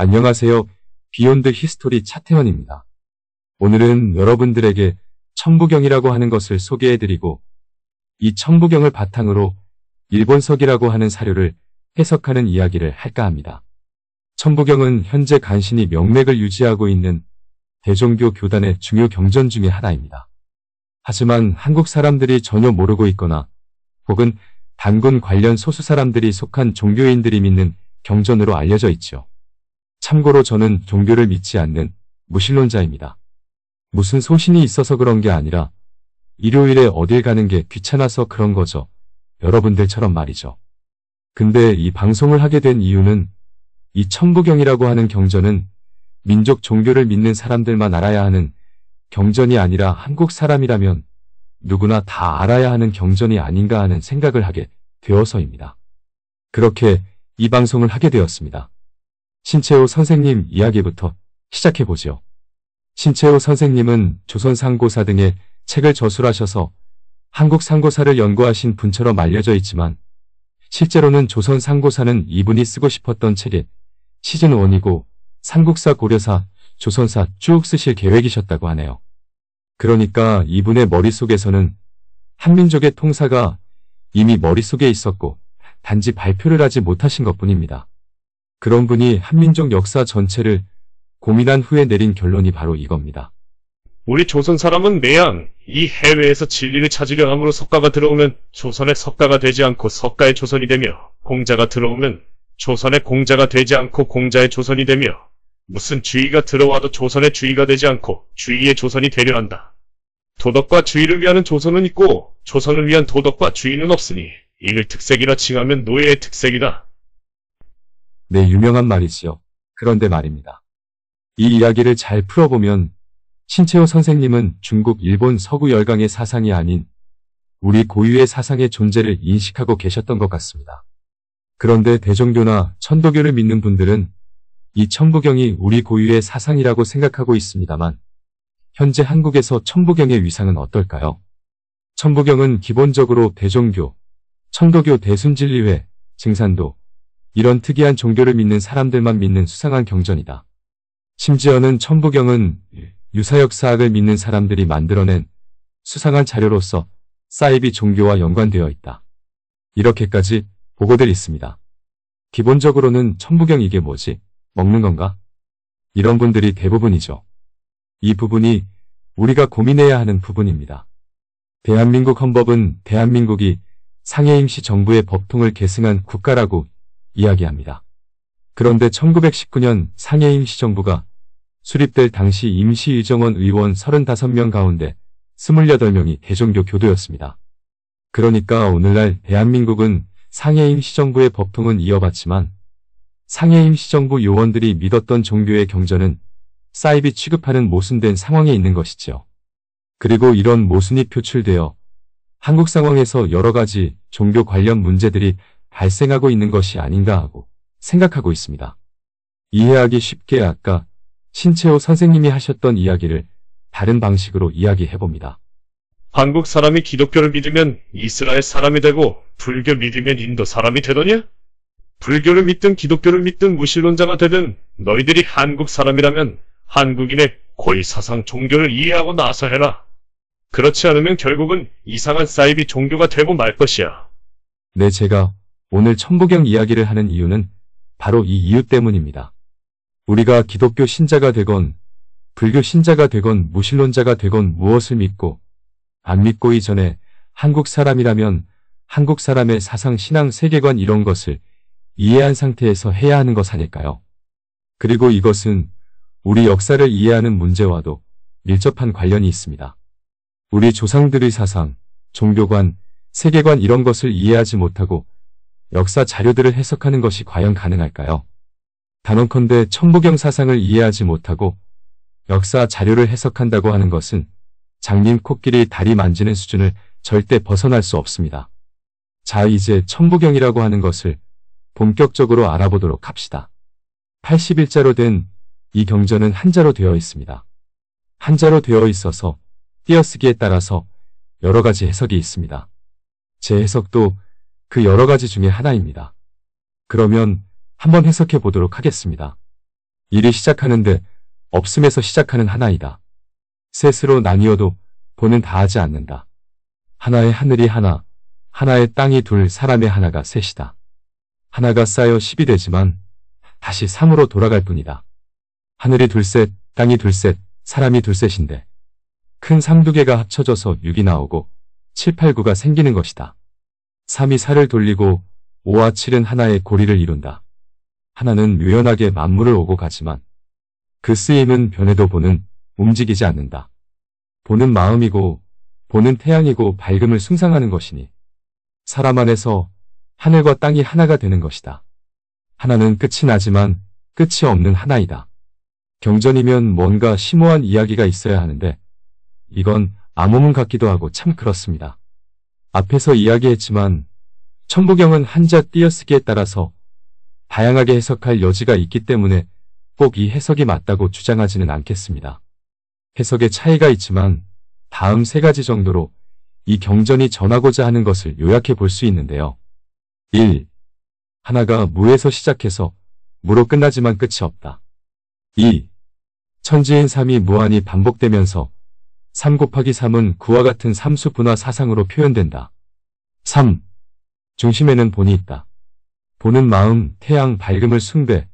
안녕하세요. 비욘드 히스토리 차태현입니다. 오늘은 여러분들에게 천부경이라고 하는 것을 소개해드리고 이 천부경을 바탕으로 일본석이라고 하는 사료를 해석하는 이야기를 할까 합니다. 천부경은 현재 간신히 명맥을 유지하고 있는 대종교 교단의 중요 경전 중의 하나입니다. 하지만 한국 사람들이 전혀 모르고 있거나 혹은 단군 관련 소수 사람들이 속한 종교인들이 믿는 경전으로 알려져 있죠. 참고로 저는 종교를 믿지 않는 무신론자입니다. 무슨 소신이 있어서 그런 게 아니라 일요일에 어딜 가는 게 귀찮아서 그런 거죠. 여러분들처럼 말이죠. 근데 이 방송을 하게 된 이유는 이 천부경이라고 하는 경전은 민족 종교를 믿는 사람들만 알아야 하는 경전이 아니라 한국 사람이라면 누구나 다 알아야 하는 경전이 아닌가 하는 생각을 하게 되어서입니다. 그렇게 이 방송을 하게 되었습니다. 신채호 선생님 이야기부터 시작해보죠 신채호 선생님은 조선 상고사 등의 책을 저술하셔서 한국 상고사를 연구하신 분처럼 알려져 있지만 실제로는 조선 상고사는 이분이 쓰고 싶었던 책이 시즌1이고 삼국사 고려사 조선사 쭉 쓰실 계획이셨다고 하네요. 그러니까 이분의 머릿속에서는 한민족의 통사가 이미 머릿속에 있었고 단지 발표를 하지 못하신 것뿐입니다. 그런 분이 한민족 역사 전체를 고민한 후에 내린 결론이 바로 이겁니다. 우리 조선 사람은 매양, 이 해외에서 진리를 찾으려 함으로 석가가 들어오면 조선의 석가가 되지 않고 석가의 조선이 되며 공자가 들어오면 조선의 공자가 되지 않고 공자의 조선이 되며 무슨 주의가 들어와도 조선의 주의가 되지 않고 주의의 조선이 되려 한다. 도덕과 주의를 위하는 조선은 있고 조선을 위한 도덕과 주의는 없으니 이를 특색이라 칭하면 노예의 특색이다. 네, 유명한 말이지요. 그런데 말입니다. 이 이야기를 잘 풀어보면 신채호 선생님은 중국, 일본, 서구 열강의 사상이 아닌 우리 고유의 사상의 존재를 인식하고 계셨던 것 같습니다. 그런데 대종교나 천도교를 믿는 분들은 이 천부경이 우리 고유의 사상이라고 생각하고 있습니다만 현재 한국에서 천부경의 위상은 어떨까요? 천부경은 기본적으로 대종교, 천도교 대순진리회, 증산도, 이런 특이한 종교를 믿는 사람들만 믿는 수상한 경전이다. 심지어는 천부경은 유사역사학을 믿는 사람들이 만들어낸 수상한 자료로서 사이비 종교와 연관되어 있다. 이렇게까지 보고들 있습니다. 기본적으로는 천부경 이게 뭐지? 먹는 건가? 이런 분들이 대부분이죠. 이 부분이 우리가 고민해야 하는 부분입니다. 대한민국 헌법은 대한민국이 상해임시 정부의 법통을 계승한 국가라고 이야기합니다. 그런데 1919년 상해 임시정부가 수립될 당시 임시의정원 의원 35명 가운데 28명이 대종교 교도였습니다. 그러니까 오늘날 대한민국은 상해 임시정부의 법통은 이어받지만 상해 임시정부 요원들이 믿었던 종교의 경전은 사이비 취급하는 모순된 상황에 있는 것이지요. 그리고 이런 모순이 표출되어 한국 상황에서 여러 가지 종교 관련 문제들이 발생하고 있는 것이 아닌가 하고 생각하고 있습니다. 이해하기 쉽게 아까 신채호 선생님이 하셨던 이야기를 다른 방식으로 이야기해봅니다. 한국 사람이 기독교를 믿으면 이스라엘 사람이 되고 불교 믿으면 인도 사람이 되더냐? 불교를 믿든 기독교를 믿든 무신론자가 되든 너희들이 한국 사람이라면 한국인의 고의 사상 종교를 이해하고 나서 해라. 그렇지 않으면 결국은 이상한 사이비 종교가 되고 말 것이야. 네, 제가 오늘 천부경 이야기를 하는 이유는 바로 이 이유 때문입니다. 우리가 기독교 신자가 되건 불교 신자가 되건 무신론자가 되건 무엇을 믿고 안 믿고 이전에 한국 사람이라면 한국 사람의 사상, 신앙, 세계관 이런 것을 이해한 상태에서 해야 하는 것 아닐까요? 그리고 이것은 우리 역사를 이해하는 문제와도 밀접한 관련이 있습니다. 우리 조상들의 사상, 종교관, 세계관 이런 것을 이해하지 못하고 역사 자료들을 해석하는 것이 과연 가능할까요? 단언컨대 천부경 사상을 이해하지 못하고 역사 자료를 해석한다고 하는 것은 장님 코끼리 다리 만지는 수준을 절대 벗어날 수 없습니다. 자 이제 천부경이라고 하는 것을 본격적으로 알아보도록 합시다. 81자로 된 이 경전은 한자로 되어 있습니다. 한자로 되어 있어서 띄어쓰기에 따라서 여러 가지 해석이 있습니다. 제 해석도 그 여러 가지 중에 하나입니다. 그러면 한번 해석해 보도록 하겠습니다. 일이 시작하는데 없음에서 시작하는 하나이다. 셋으로 나뉘어도 보는 다 하지 않는다. 하나의 하늘이 하나, 하나의 땅이 둘, 사람의 하나가 셋이다. 하나가 쌓여 10이 되지만 다시 3으로 돌아갈 뿐이다. 하늘이 둘셋, 땅이 둘셋, 사람이 둘셋인데 큰 상두 개가 합쳐져서 6이 나오고 7, 8, 9가 생기는 것이다. 3이 살을 돌리고 5와 7은 하나의 고리를 이룬다. 하나는 묘연하게 만물을 오고 가지만 그 쓰임은 변해도 보는 움직이지 않는다. 보는 마음이고 보는 태양이고 밝음을 숭상하는 것이니 사람 안에서 하늘과 땅이 하나가 되는 것이다. 하나는 끝이 나지만 끝이 없는 하나이다. 경전이면 뭔가 심오한 이야기가 있어야 하는데 이건 암호문 같기도 하고 참 그렇습니다. 앞에서 이야기했지만 천부경은 한자 띄어쓰기에 따라서 다양하게 해석할 여지가 있기 때문에 꼭 이 해석이 맞다고 주장하지는 않겠습니다. 해석의 차이가 있지만 다음 세 가지 정도로 이 경전이 전하고자 하는 것을 요약해 볼 수 있는데요. 1. 하나가 무에서 시작해서 무로 끝나지만 끝이 없다. 2. 천지인 삶이 무한히 반복되면서 3 곱하기 3은 9와 같은 3수 분화 사상으로 표현된다. 3. 중심에는 본이 있다. 보는 마음, 태양, 밝음을 숭배,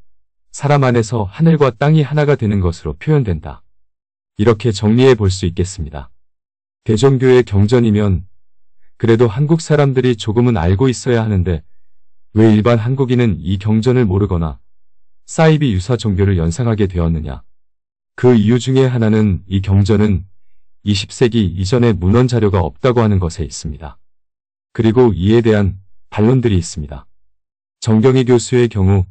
사람 안에서 하늘과 땅이 하나가 되는 것으로 표현된다. 이렇게 정리해 볼 수 있겠습니다. 대종교의 경전이면 그래도 한국 사람들이 조금은 알고 있어야 하는데 왜 일반 한국인은 이 경전을 모르거나 사이비 유사 종교를 연상하게 되었느냐. 그 이유 중에 하나는 이 경전은 20세기 이전의 문헌 자료가 없다고 하는 것에 있습니다. 그리고 이에 대한 반론들이 있습니다. 정경희 교수의 경우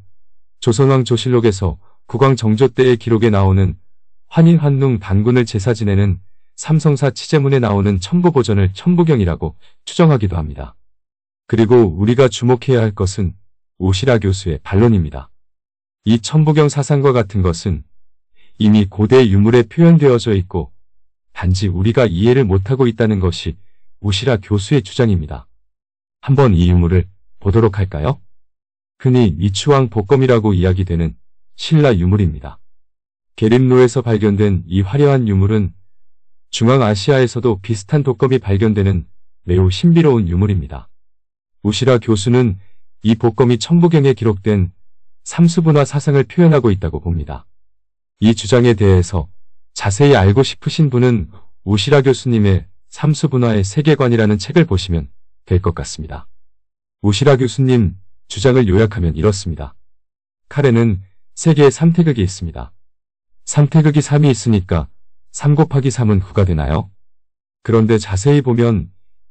조선왕 조실록에서 국왕 정조 때의 기록에 나오는 환인환릉 단군을 제사 지내는 삼성사 치재문에 나오는 천부보전을 천부경이라고 추정하기도 합니다. 그리고 우리가 주목해야 할 것은 오시라 교수의 반론입니다. 이 천부경 사상과 같은 것은 이미 고대 유물에 표현되어져 있고 단지 우리가 이해를 못하고 있다는 것이 오시라 교수의 주장입니다. 한번 이 유물을 보도록 할까요? 흔히 이추왕 복검이라고 이야기되는 신라 유물입니다. 게림로에서 발견된 이 화려한 유물은 중앙아시아에서도 비슷한 독검이 발견되는 매우 신비로운 유물입니다. 우시라 교수는 이 복검이 천부경에 기록된 삼수분화 사상을 표현하고 있다고 봅니다. 이 주장에 대해서 자세히 알고 싶으신 분은 오시라 교수님의 삼수분화의 세계관이라는 책을 보시면 될 것 같습니다. 오시라 교수님 주장을 요약하면 이렇습니다. 카레는 세계의 3태극이 있습니다. 3태극이 3이 있으니까 3 곱하기 3은 9가 되나요? 그런데 자세히 보면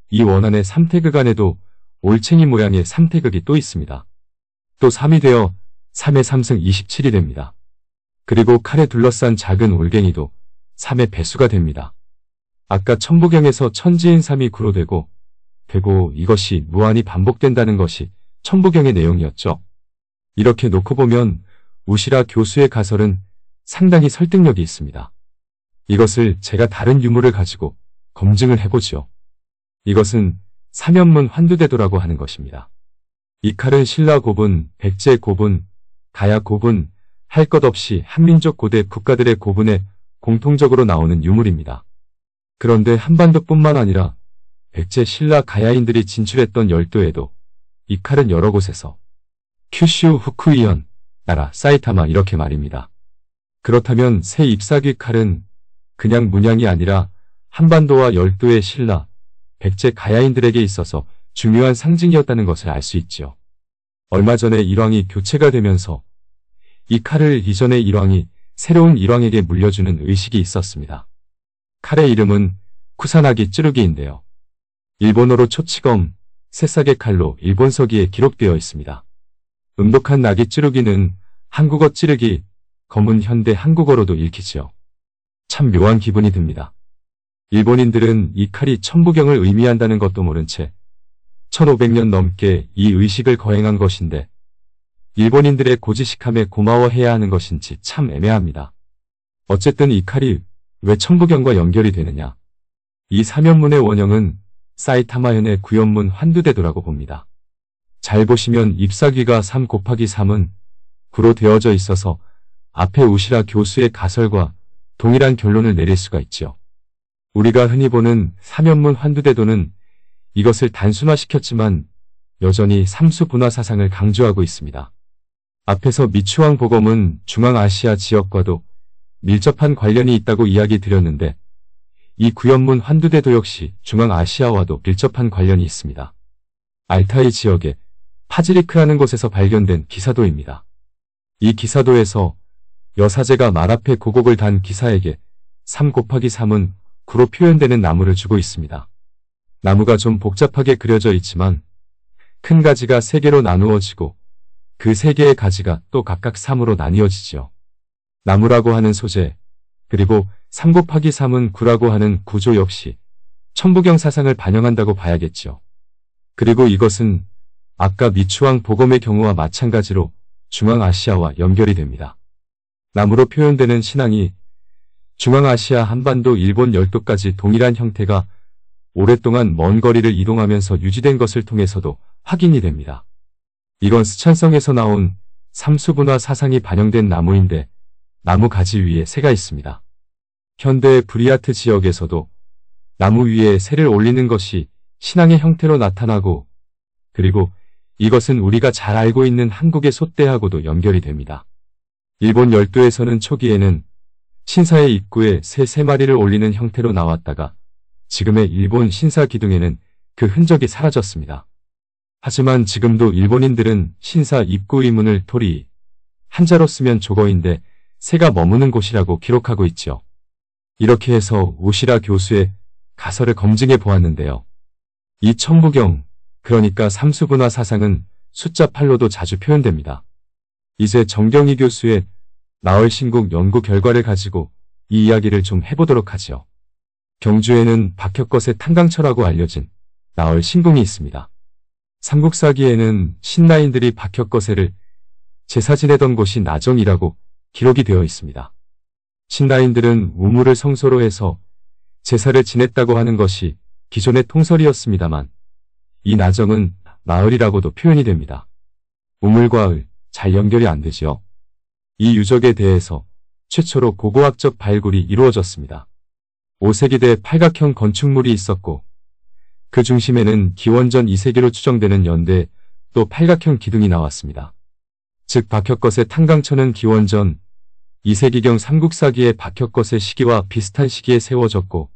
이 원안의 3태극 안에도 올챙이 모양의 3태극이또 있습니다. 또 3이 되어 3의 3승 27이 됩니다. 그리고 칼에 둘러싼 작은 올갱이도 삼의 배수가 됩니다. 아까 천부경에서 천지인 삼이 구로되고 되고 이것이 무한히 반복된다는 것이 천부경의 내용이었죠. 이렇게 놓고 보면 우시라 교수의 가설은 상당히 설득력이 있습니다. 이것을 제가 다른 유물을 가지고 검증을 해보죠 이것은 삼연문 환두대도라고 하는 것입니다. 이 칼은 신라 고분, 백제 고분, 가야 고분, 할것 없이 한민족 고대 국가들의 고분에 공통적으로 나오는 유물입니다. 그런데 한반도뿐만 아니라 백제 신라 가야인들이 진출했던 열도에도 이 칼은 여러 곳에서 큐슈 후쿠이현 나라 사이타마 이렇게 말입니다. 그렇다면 새 잎사귀 칼은 그냥 문양이 아니라 한반도와 열도의 신라, 백제 가야인들에게 있어서 중요한 상징이었다는 것을 알 수 있지요. 얼마 전에 일왕이 교체가 되면서 이 칼을 이전의 일왕이 새로운 일왕에게 물려주는 의식이 있었습니다. 칼의 이름은 쿠사나기 찌르기인데요. 일본어로 초치검, 새싹의 칼로 일본 서기에 기록되어 있습니다. 음독한 나기 찌르기는 한국어 찌르기, 검은 현대 한국어로도 읽히지요. 참 묘한 기분이 듭니다. 일본인들은 이 칼이 천부경을 의미한다는 것도 모른 채 1500년 넘게 이 의식을 거행한 것인데 일본인들의 고지식함에 고마워해야 하는 것인지 참 애매합니다. 어쨌든 이 칼이 왜천부경과 연결이 되느냐. 이사면문의 원형은 사이타마현의 구연문 환두대도라고 봅니다. 잘 보시면 잎사귀가 3 곱하기 3은 9로 되어져 있어서 앞에 우시라 교수의 가설과 동일한 결론을 내릴 수가 있지요. 우리가 흔히 보는 사면문 환두대도는 이것을 단순화시켰지만 여전히 삼수 분화 사상을 강조하고 있습니다. 앞에서 미추왕 보검은 중앙아시아 지역과도 밀접한 관련이 있다고 이야기 드렸는데 이 구현문 환두대도 역시 중앙아시아와도 밀접한 관련이 있습니다. 알타이 지역의 파지리크라는 곳에서 발견된 기사도입니다. 이 기사도에서 여사제가 말 앞에 고곡을 단 기사에게 3 곱하기 3은 9로 표현되는 나무를 주고 있습니다. 나무가 좀 복잡하게 그려져 있지만 큰 가지가 세개로 나누어지고 그세 개의 가지가 또 각각 3으로 나뉘어지죠. 나무라고 하는 소재, 그리고 3 곱하기 3은 9라고 하는 구조 역시 천부경 사상을 반영한다고 봐야겠죠. 그리고 이것은 아까 미추왕 보검의 경우와 마찬가지로 중앙아시아와 연결이 됩니다. 나무로 표현되는 신앙이 중앙아시아 한반도 일본 열도까지 동일한 형태가 오랫동안 먼 거리를 이동하면서 유지된 것을 통해서도 확인이 됩니다. 이건 스찬성에서 나온 삼수분화 사상이 반영된 나무인데 나무 가지 위에 새가 있습니다. 현대 브리아트 지역에서도 나무 위에 새를 올리는 것이 신앙의 형태로 나타나고 그리고 이것은 우리가 잘 알고 있는 한국의 소떼하고도 연결이 됩니다. 일본 열도에서는 초기에는 신사의 입구에 새 세 마리를 올리는 형태로 나왔다가 지금의 일본 신사 기둥에는 그 흔적이 사라졌습니다. 하지만 지금도 일본인들은 신사 입구 의문을 토리 한자로 쓰면 조거인데 새가 머무는 곳이라고 기록하고 있죠. 이렇게 해서 오시라 교수의 가설을 검증해 보았는데요. 이 천부경, 그러니까 삼수분화 사상은 숫자 8로도 자주 표현됩니다. 이제 정경희 교수의 나얼 신국 연구 결과를 가지고 이 이야기를 좀 해보도록 하지요. 경주에는 박혁것의 탄강처라고 알려진 나얼 신궁이 있습니다. 삼국사기에는 신라인들이 박혁거세를 제사 지내던 곳이 나정이라고 기록이 되어 있습니다. 신라인들은 우물을 성소로 해서 제사를 지냈다고 하는 것이 기존의 통설이었습니다만 이 나정은 마을이라고도 표현이 됩니다. 우물과 을 잘 연결이 안 되지요. 이 유적에 대해서 최초로 고고학적 발굴이 이루어졌습니다. 5세기 대 팔각형 건축물이 있었고 그 중심에는 기원전 2세기로 추정되는 연대 또 팔각형 기둥이 나왔습니다. 즉 박혁것의 탄강천은 기원전 2세기경 삼국사기의 박혁것의 시기와 비슷한 시기에 세워졌고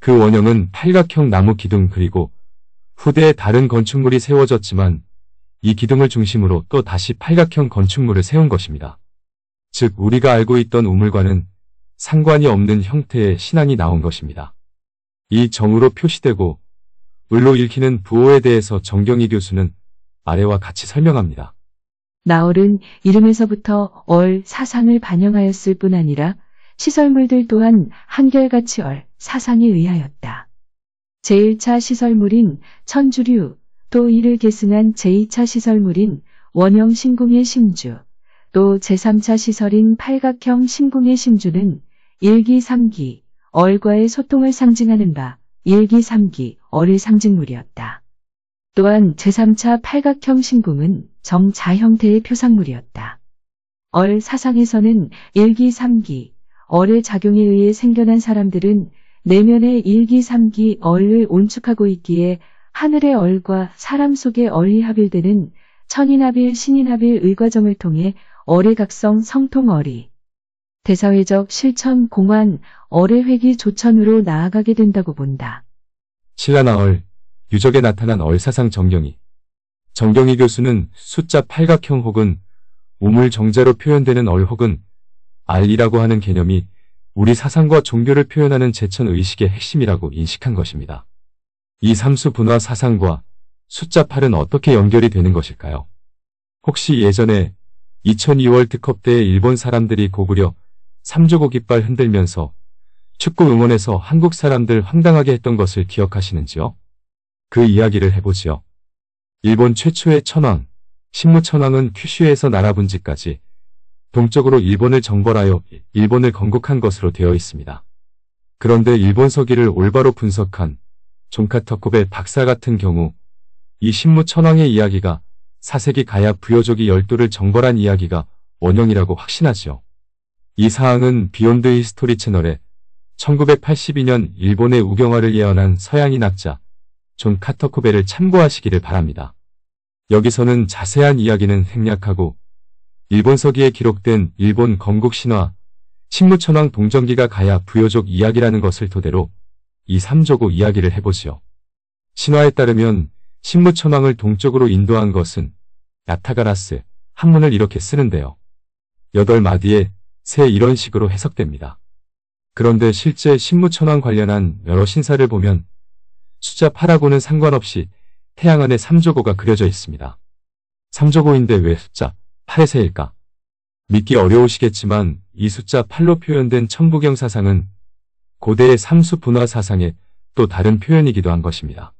그 원형은 팔각형 나무 기둥 그리고 후대에 다른 건축물이 세워졌지만 이 기둥을 중심으로 또 다시 팔각형 건축물을 세운 것입니다. 즉 우리가 알고 있던 우물과는 상관이 없는 형태의 신앙이 나온 것입니다. 이 정으로 표시되고 을로 읽히는 부호에 대해서 정경희 교수는 아래와 같이 설명합니다. 나얼은 이름에서부터 얼 사상을 반영하였을 뿐 아니라 시설물들 또한 한결같이 얼 사상에 의하였다. 제1차 시설물인 천주류, 또 이를 계승한 제2차 시설물인 원형 신궁의 신주, 또 제3차 시설인 팔각형 신궁의 신주는 1기, 3기, 얼과의 소통을 상징하는 바 1기 3기 얼의 상징물이었다. 또한 제3차 팔각형 신궁은 정자 형태의 표상물이었다. 얼 사상에서는 1기 3기 얼의 작용에 의해 생겨난 사람들은 내면의 1기 3기 얼을 온축하고 있기에 하늘의 얼과 사람 속의 얼이 합일되는 천인합일 신인합일 의과정을 통해 얼의 각성 성통얼이 대사회적 실천 공헌 어뢰 회기 조천으로 나아가게 된다고 본다. 신라나얼, 유적에 나타난 얼사상 정경이. 정경이 교수는 숫자 팔각형 혹은 우물 정자로 표현되는 얼 혹은 알이라고 하는 개념이 우리 사상과 종교를 표현하는 제천의식의 핵심이라고 인식한 것입니다. 이 삼수 분화 사상과 숫자 8은 어떻게 연결이 되는 것일까요? 혹시 예전에 2002월 특허때 일본 사람들이 고구려 삼조고 깃발 흔들면서 축구 응원에서 한국 사람들 황당하게 했던 것을 기억하시는지요? 그 이야기를 해보지요. 일본 최초의 천황, 신무천황은 큐슈에서 날아본 지까지 동쪽으로 일본을 정벌하여 일본을 건국한 것으로 되어 있습니다. 그런데 일본 서기를 올바로 분석한 종카터콥의 박사 같은 경우 이 신무천황의 이야기가 사세기 가야 부여족이 열도를 정벌한 이야기가 원형이라고 확신하지요. 이 사항은 비욘드 히스토리 채널에 1982년 일본의 우경화를 예언한 서양인 학자 존 카터코베를 참고하시기를 바랍니다. 여기서는 자세한 이야기는 생략하고 일본 서기에 기록된 일본 건국 신화, 식무천왕 동정기가 가야 부여족 이야기라는 것을 토대로 이 삼조고 이야기를 해보지요. 신화에 따르면 식무천왕을 동쪽으로 인도한 것은 나타가라스, 한문을 이렇게 쓰는데요. 여덟 마디에 새 이런 식으로 해석됩니다. 그런데 실제 신무천왕 관련한 여러 신사를 보면 숫자 8하고는 상관없이 태양 안에 3조고가 그려져 있습니다. 3조고인데 왜 숫자 8의 새일까? 믿기 어려우시겠지만 이 숫자 8로 표현된 천부경 사상은 고대의 삼수 분화 사상의 또 다른 표현이기도 한 것입니다.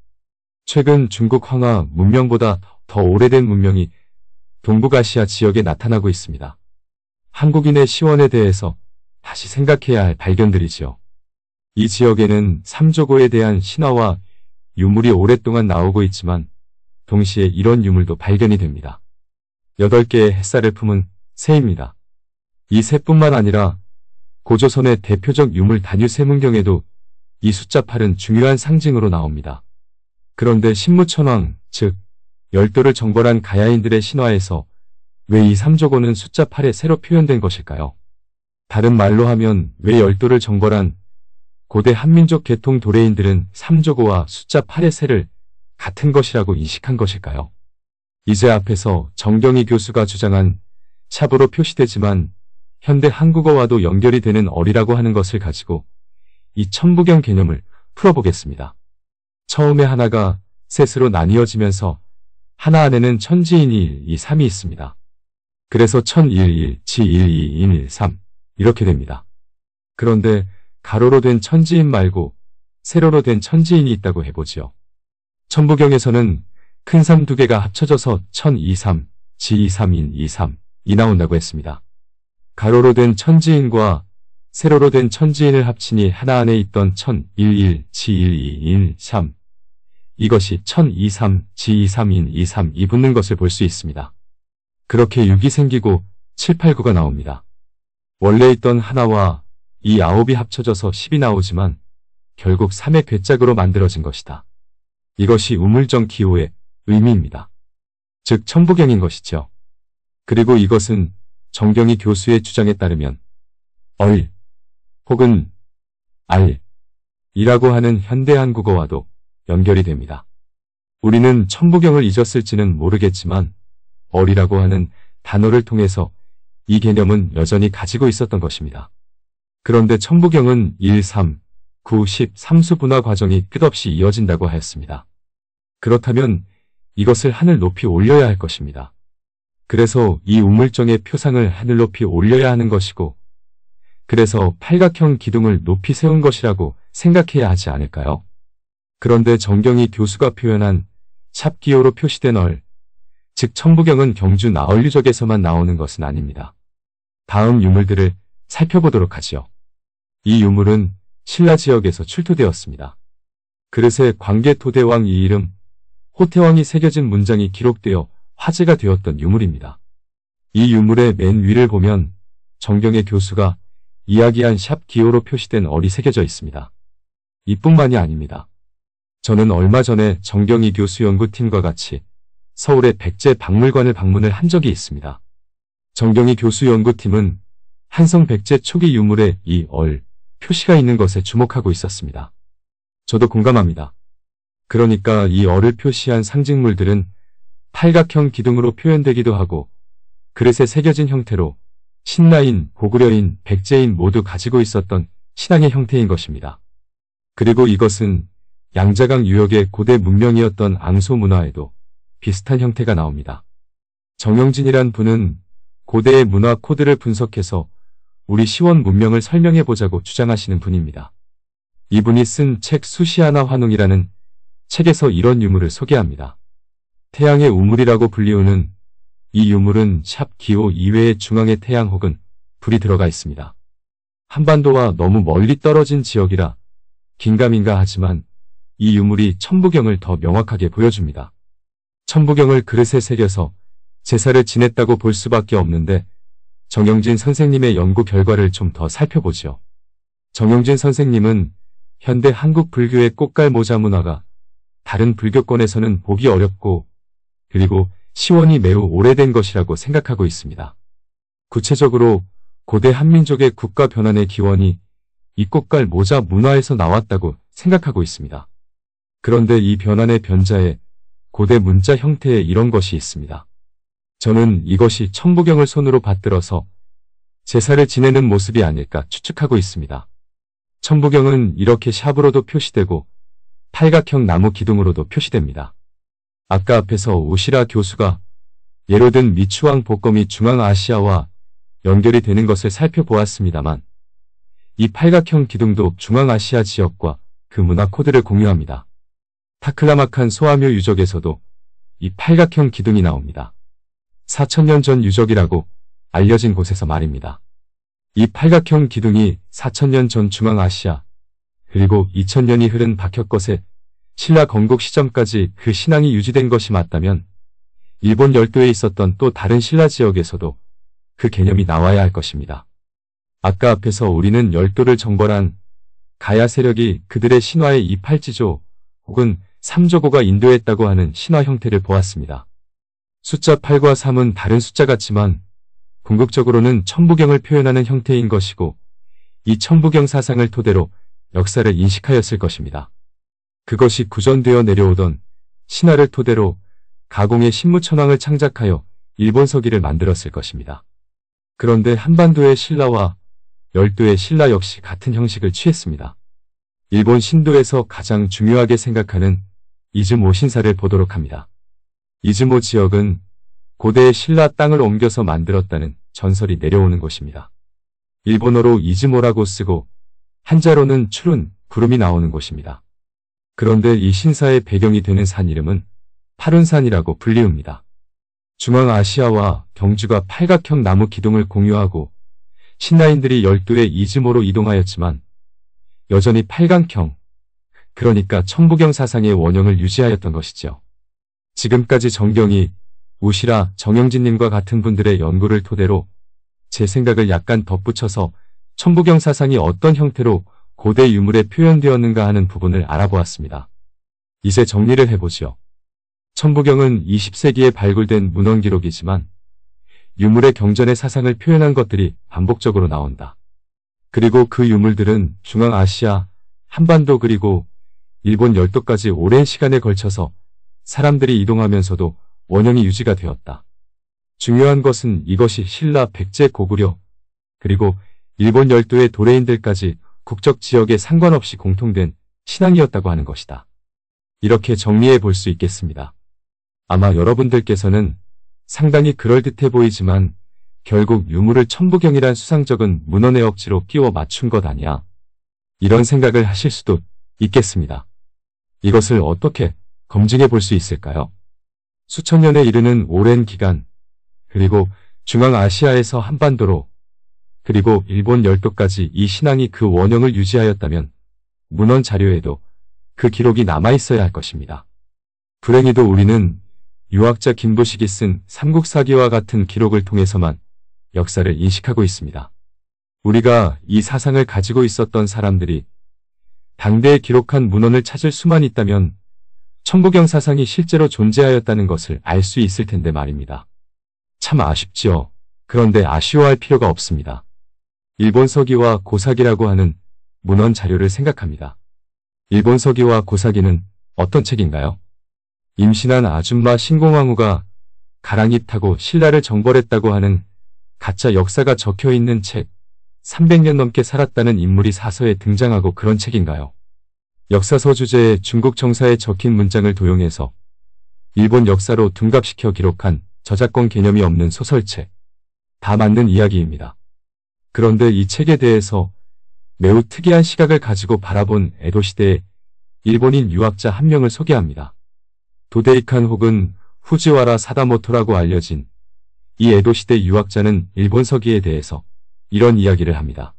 최근 중국 황하 문명보다 더 오래된 문명이 동북아시아 지역에 나타나고 있습니다. 한국인의 시원에 대해서 다시 생각해야 할 발견들이지요. 이 지역에는 삼조고에 대한 신화와 유물이 오랫동안 나오고 있지만 동시에 이런 유물도 발견이 됩니다. 8개의 햇살을 품은 새입니다. 이 새뿐만 아니라 고조선의 대표적 유물 단유 세문경에도이 숫자 8은 중요한 상징으로 나옵니다. 그런데 신무천왕, 즉 열도를 정벌한 가야인들의 신화에서 왜이 3조고는 숫자 8에 새로 표현된 것일까요? 다른 말로 하면 왜 열도를 정벌한 고대 한민족 계통 도래인들은 3조고와 숫자 8의 새를 같은 것이라고 인식한 것일까요? 이제 앞에서 정경희 교수가 주장한 샵으로 표시되지만 현대 한국어와도 연결이 되는 어리라고 하는 것을 가지고 이 천부경 개념을 풀어보겠습니다. 처음에 하나가 셋으로 나뉘어지면서 하나 안에는 천지인이 이 3이 있습니다. 그래서 1011, 지12113 이렇게 됩니다. 그런데 가로로 된 천지인 말고 세로로 된 천지인이 있다고 해보지요. 천부경에서는 큰 삼 두 개가 합쳐져서 1023, 지23인 23, 이 나온다고 했습니다. 가로로 된 천지인과 세로로 된 천지인을 합치니 하나 안에 있던 1011, 지12인 3. 이것이 1023, 지23인 23이 붙는 것을 볼 수 있습니다. 그렇게 6이 생기고 7, 8, 구가 나옵니다. 원래 있던 하나와 이 아홉이 합쳐져서 10이 나오지만 결국 3의 괴짝으로 만들어진 것이다. 이것이 우물정 기호의 의미입니다. 즉 천부경인 것이죠. 그리고 이것은 정경희 교수의 주장에 따르면 얼 혹은 알 이라고 하는 현대 한국어와도 연결이 됩니다. 우리는 천부경을 잊었을지는 모르겠지만 어리라고 하는 단어를 통해서 이 개념은 여전히 가지고 있었던 것입니다. 그런데 천부경은 1, 3, 9, 10, 3수 분화 과정이 끝없이 이어진다고 하였습니다. 그렇다면 이것을 하늘 높이 올려야 할 것입니다. 그래서 이 우물정의 표상을 하늘 높이 올려야 하는 것이고 그래서 팔각형 기둥을 높이 세운 것이라고 생각해야 하지 않을까요? 그런데 정경희 교수가 표현한 찹기호로 표시된 얼, 즉 천부경은 경주 나얼유적에서만 나오는 것은 아닙니다. 다음 유물들을 살펴보도록 하지요. 이 유물은 신라 지역에서 출토되었습니다. 그릇에 광개토대왕 이 이름, 호태왕이 새겨진 문장이 기록되어 화제가 되었던 유물입니다. 이 유물의 맨 위를 보면 정경의 교수가 이야기한 샵 기호로 표시된 얼이 새겨져 있습니다. 이뿐만이 아닙니다. 저는 얼마 전에 정경희 교수 연구팀과 같이 서울의 백제 박물관을 방문을 한 적이 있습니다. 정경희 교수 연구팀은 한성 백제 초기 유물에 이얼 표시가 있는 것에 주목하고 있었습니다. 저도 공감합니다. 그러니까 이 얼을 표시한 상징물들은 팔각형 기둥으로 표현되기도 하고 그릇에 새겨진 형태로 신라인, 고구려인, 백제인 모두 가지고 있었던 신앙의 형태인 것입니다. 그리고 이것은 양자강 유역의 고대 문명이었던 앙소 문화에도 비슷한 형태가 나옵니다. 정영진이란 분은 고대의 문화 코드를 분석해서 우리 시원 문명을 설명해보자고 주장하시는 분입니다. 이분이 쓴 책 수시아나 환웅이라는 책에서 이런 유물을 소개합니다. 태양의 우물이라고 불리우는 이 유물은 샵 기호 이외의 중앙의 태양 혹은 불이 들어가 있습니다. 한반도와 너무 멀리 떨어진 지역이라 긴가민가 하지만 이 유물이 천부경을 더 명확하게 보여줍니다. 천부경을 그릇에 새겨서 제사를 지냈다고 볼 수밖에 없는데 정영진 선생님의 연구 결과를 좀 더살펴보죠 정영진 선생님은 현대 한국 불교의 꽃갈 모자 문화가 다른 불교권에서는 보기 어렵고 그리고 시원이 매우 오래된 것이라고 생각하고 있습니다. 구체적으로 고대 한민족의 국가 변환의 기원이 이 꽃갈 모자 문화에서 나왔다고 생각하고 있습니다. 그런데 이 변환의 변자에 고대 문자 형태의 이런 것이 있습니다. 저는 이것이 천부경을 손으로 받들어서 제사를 지내는 모습이 아닐까 추측하고 있습니다. 천부경은 이렇게 샵으로도 표시되고 팔각형 나무 기둥으로도 표시됩니다. 아까 앞에서 오시라 교수가 예로 든 미추왕 복검이 중앙아시아와 연결이 되는 것을 살펴보았습니다만 이 팔각형 기둥도 중앙아시아 지역과 그 문화 코드를 공유합니다. 타클라마칸 소아묘 유적에서도 이 팔각형 기둥이 나옵니다. 4천년 전 유적이라고 알려진 곳에서 말입니다. 이 팔각형 기둥이 4천년 전 중앙아시아 그리고 2천년이 흐른 박혁것의 신라 건국 시점까지 그 신앙이 유지된 것이 맞다면 일본 열도에 있었던 또 다른 신라 지역에서도 그 개념이 나와야 할 것입니다. 아까 앞에서 우리는 열도를 정벌한 가야 세력이 그들의 신화의 이팔지조 혹은 3저고가 인도했다고 하는 신화 형태를 보았습니다. 숫자 8과 3은 다른 숫자 같지만 궁극적으로는 천부경을 표현하는 형태인 것이고 이 천부경 사상을 토대로 역사를 인식하였을 것입니다. 그것이 구전되어 내려오던 신화를 토대로 가공의 신무천왕을 창작하여 일본 서기를 만들었을 것입니다. 그런데 한반도의 신라와 열도의 신라 역시 같은 형식을 취했습니다. 일본 신도에서 가장 중요하게 생각하는 이즈모 신사를 보도록 합니다. 이즈모 지역은 고대 신라 땅을 옮겨서 만들었다는 전설이 내려오는 곳입니다. 일본어로 이즈모라고 쓰고 한자로는 출른 구름이 나오는 곳입니다. 그런데 이 신사의 배경이 되는 산 이름은 파룬산이라고 불리웁니다. 중앙아시아와 경주가 팔각형 나무 기둥을 공유하고 신라인들이 열두의 이즈모로 이동하였지만 여전히 팔강형 그러니까 천부경 사상의 원형을 유지하였던 것이죠. 지금까지 정경이 우시라 정영진님과 같은 분들의 연구를 토대로 제 생각을 약간 덧붙여서 천부경 사상이 어떤 형태로 고대 유물에 표현되었는가 하는 부분을 알아보았습니다. 이제 정리를 해보죠 천부경은 20세기에 발굴된 문헌 기록이지만 유물의 경전의 사상을 표현한 것들이 반복적으로 나온다. 그리고 그 유물들은 중앙아시아, 한반도 그리고 일본 열도까지 오랜 시간에 걸쳐서 사람들이 이동하면서도 원형이 유지가 되었다. 중요한 것은 이것이 신라 백제 고구려 그리고 일본 열도의 도래인들까지 국적 지역에 상관없이 공통된 신앙이었다고 하는 것이다. 이렇게 정리해 볼 수 있겠습니다. 아마 여러분들께서는 상당히 그럴듯해 보이지만 결국 유물을 천부경이란 수상적은 문헌의 억지로 끼워 맞춘 것 아니야. 이런 생각을 하실 수도 있겠습니다. 이것을 어떻게 검증해 볼 수 있을까요? 수천 년에 이르는 오랜 기간, 그리고 중앙아시아에서 한반도로, 그리고 일본 열도까지 이 신앙이 그 원형을 유지하였다면 문헌 자료에도 그 기록이 남아있어야 할 것입니다. 불행히도 우리는 유학자 김보식이 쓴 삼국사기와 같은 기록을 통해서만 역사를 인식하고 있습니다. 우리가 이 사상을 가지고 있었던 사람들이 당대에 기록한 문헌을 찾을 수만 있다면 천부경 사상이 실제로 존재하였다는 것을 알 수 있을 텐데 말입니다. 참 아쉽지요. 그런데 아쉬워할 필요가 없습니다. 일본 서기와 고사기라고 하는 문헌 자료를 생각합니다. 일본 서기와 고사기는 어떤 책인가요? 임신한 아줌마 신공왕후가 가랑이 타고 신라를 정벌했다고 하는 가짜 역사가 적혀 있는 책, 300년 넘게 살았다는 인물이 사서에 등장하고 그런 책인가요? 역사서 주제에 중국 정사에 적힌 문장을 도용해서 일본 역사로 둔갑시켜 기록한 저작권 개념이 없는 소설책. 다 맞는 이야기입니다. 그런데 이 책에 대해서 매우 특이한 시각을 가지고 바라본 에도 시대의 일본인 유학자 한 명을 소개합니다. 도데이칸 혹은 후지와라 사다모토라고 알려진 이 에도시대 유학자는 일본 서기에 대해서 이런 이야기를 합니다.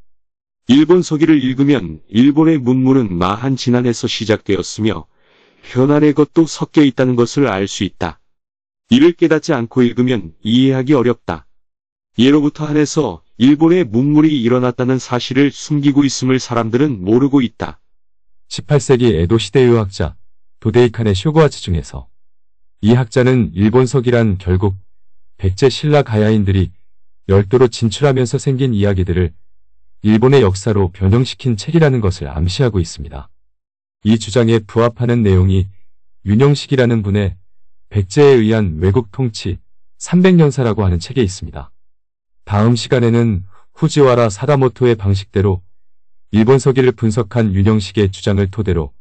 일본 서기를 읽으면 일본의 문물은 마한 진안에서 시작되었으며 현안의 것도 섞여 있다는 것을 알 수 있다. 이를 깨닫지 않고 읽으면 이해하기 어렵다. 예로부터 한해서 일본의 문물이 일어났다는 사실을 숨기고 있음을 사람들은 모르고 있다. 18세기 에도시대 유학자 도데이칸의 쇼고아츠 중에서 이 학자는 일본서기란 결국 백제 신라 가야인들이 열도로 진출하면서 생긴 이야기들을 일본의 역사로 변형시킨 책이라는 것을 암시하고 있습니다. 이 주장에 부합하는 내용이 윤영식이라는 분의 백제에 의한 외국 통치 300년사라고 하는 책에 있습니다. 다음 시간에는 후지와라 사다모토의 방식대로 일본 서기를 분석한 윤영식의 주장을 토대로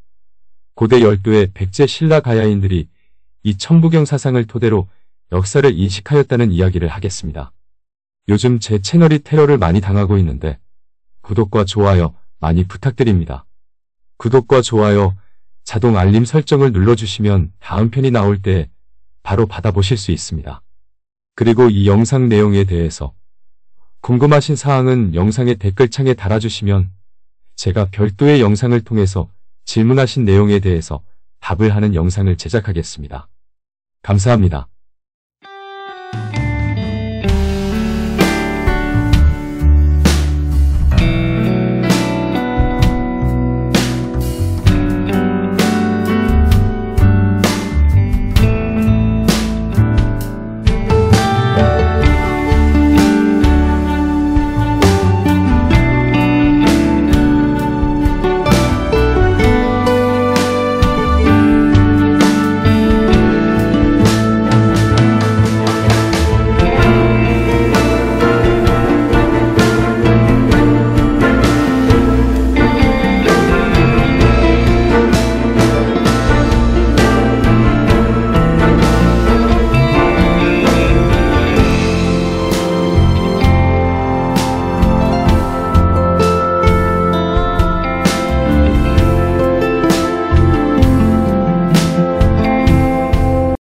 고대 열도의 백제 신라 가야인들이 이 천부경 사상을 토대로 역사를 인식하였다는 이야기를 하겠습니다. 요즘 제 채널이 테러를 많이 당하고 있는데 구독과 좋아요 많이 부탁드립니다. 구독과 좋아요, 자동 알림 설정을 눌러주시면 다음 편이 나올 때 바로 받아보실 수 있습니다. 그리고 이 영상 내용에 대해서 궁금하신 사항은 영상의 댓글창에 달아주시면 제가 별도의 영상을 통해서 질문하신 내용에 대해서 답을 하는 영상을 제작하겠습니다. 감사합니다.